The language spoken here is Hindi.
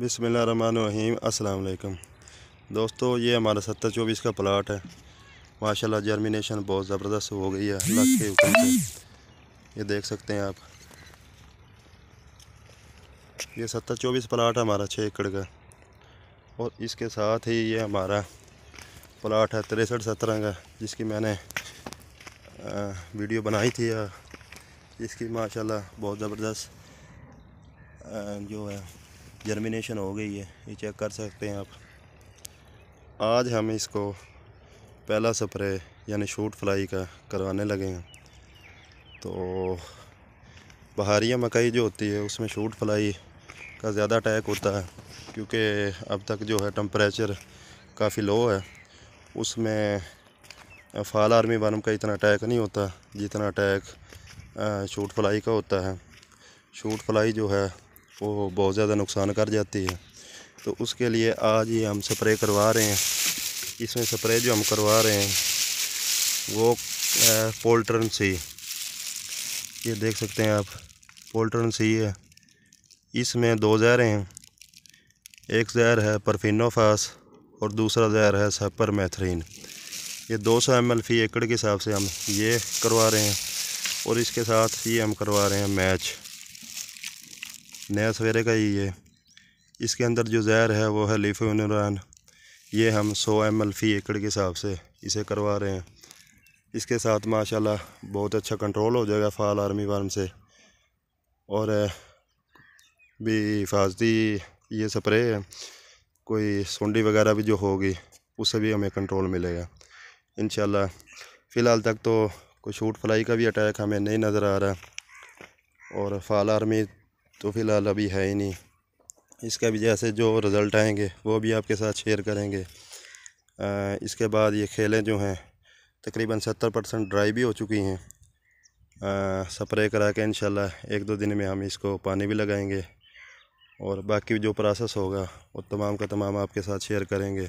बिसमीम अल्लाम दोस्तों ये हमारा सत्तर चौबीस का प्लाट है माशाल्लाह जर्मिनेशन बहुत ज़बरदस्त हो गई है लग के से ये देख सकते हैं आप ये सत्तर चौबीस प्लाट हमारा छः एकड़ का और इसके साथ ही ये हमारा प्लाट है तिरसठ सत्रह का जिसकी मैंने वीडियो बनाई थी इसकी माशाल्लाह बहुत ज़बरदस्त जो है जर्मिनेशन हो गई है ये चेक कर सकते हैं आप आज हम इसको पहला स्प्रे यानी शूट फ्लाई का करवाने लगे हैं तो बहारिया मकई जो होती है उसमें शूट फ्लाई का ज़्यादा अटैक होता है क्योंकि अब तक जो है टम्परेचर काफ़ी लो है उसमें फाल आर्मी बनम का इतना अटैक नहीं होता जितना अटैक शूट फ्लाई का होता है शूट फ्लाई जो है वो बहुत ज़्यादा नुकसान कर जाती है तो उसके लिए आज ये हम स्प्रे करवा रहे हैं इसमें स्प्रे जो हम करवा रहे हैं वो पोल्ट्रन सी ये देख सकते हैं आप पोल्ट्रन सी है इसमें दो जहर हैं एक जहर है परफिनोफास और दूसरा जहर है सपर मैथरीन ये 200 सौ एम फी एकड़ के हिसाब से हम ये करवा रहे हैं और इसके साथ ये हम करवा रहे हैं मैच नया सवेरे का ही ये इसके अंदर जो जहर है वो है लिफोनरान ये हम 100 एम एल फ़ी एकड़ के हिसाब से इसे करवा रहे हैं इसके साथ माशाल्लाह बहुत अच्छा कंट्रोल हो जाएगा फाल आर्मी वार्म से और भी हिफाजती ये स्प्रे है कोई सुंडी वगैरह भी जो होगी उससे भी हमें कंट्रोल मिलेगा इन फ़िलहाल तक तो कोई शूट फ्लाई का भी अटैक हमें नहीं नज़र आ रहा और फाल आर्मी तो फ़िलहाल अभी है ही नहीं इसका भी जैसे जो रिज़ल्ट आएंगे वो भी आपके साथ शेयर करेंगे आ, इसके बाद ये खेलें जो हैं तकरीबन सत्तर परसेंट ड्राई भी हो चुकी हैं स्प्रे करा के इन एक दो दिन में हम इसको पानी भी लगाएंगे और बाकी जो प्रोसेस होगा वो तमाम का तमाम आपके साथ शेयर करेंगे